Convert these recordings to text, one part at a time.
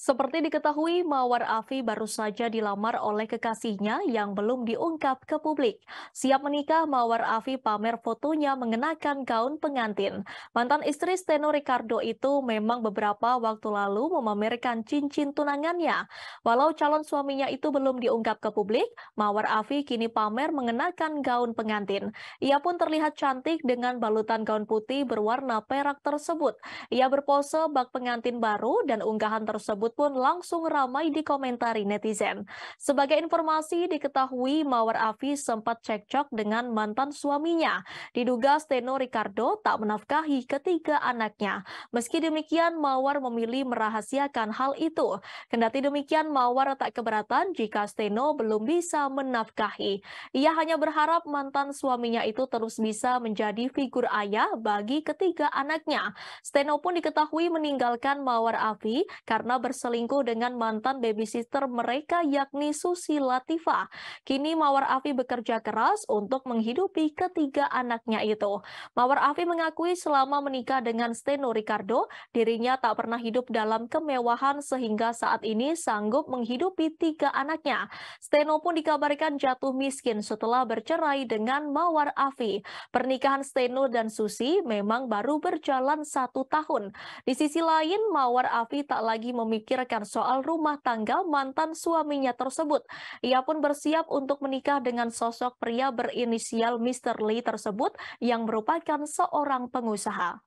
Seperti diketahui, Mawar Afi baru saja dilamar oleh kekasihnya yang belum diungkap ke publik. Siap menikah, Mawar Afi pamer fotonya mengenakan gaun pengantin. Mantan istri Steno Ricardo itu memang beberapa waktu lalu memamerkan cincin tunangannya. Walau calon suaminya itu belum diungkap ke publik, Mawar Afi kini pamer mengenakan gaun pengantin. Ia pun terlihat cantik dengan balutan gaun putih berwarna perak tersebut. Ia berpose bak pengantin baru dan unggahan tersebut tersebut pun langsung ramai dikomentari netizen. Sebagai informasi, diketahui Mawar Afi sempat cekcok dengan mantan suaminya. Diduga Steno Ricardo tak menafkahi ketiga anaknya. Meski demikian, Mawar memilih merahasiakan hal itu. Kendati demikian, Mawar tak keberatan jika Steno belum bisa menafkahi. Ia hanya berharap mantan suaminya itu terus bisa menjadi figur ayah bagi ketiga anaknya. Steno pun diketahui meninggalkan Mawar Afi karena bersama selingkuh dengan mantan babysitter mereka yakni Susi Latifah. Kini Mawar Afi bekerja keras untuk menghidupi ketiga anaknya itu. Mawar Afi mengakui selama menikah dengan Steno Ricardo, dirinya tak pernah hidup dalam kemewahan sehingga saat ini sanggup menghidupi tiga anaknya. Steno pun dikabarkan jatuh miskin setelah bercerai dengan Mawar Afi. Pernikahan Steno dan Susi memang baru berjalan satu tahun. Di sisi lain, Mawar Afi tak lagi memikirkan memikirkan soal rumah tangga mantan suaminya tersebut. Ia pun bersiap untuk menikah dengan sosok pria berinisial Mr. Lee tersebut yang merupakan seorang pengusaha.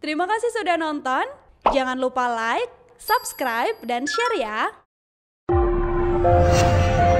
Terima kasih sudah nonton. Jangan lupa like, subscribe, dan share ya.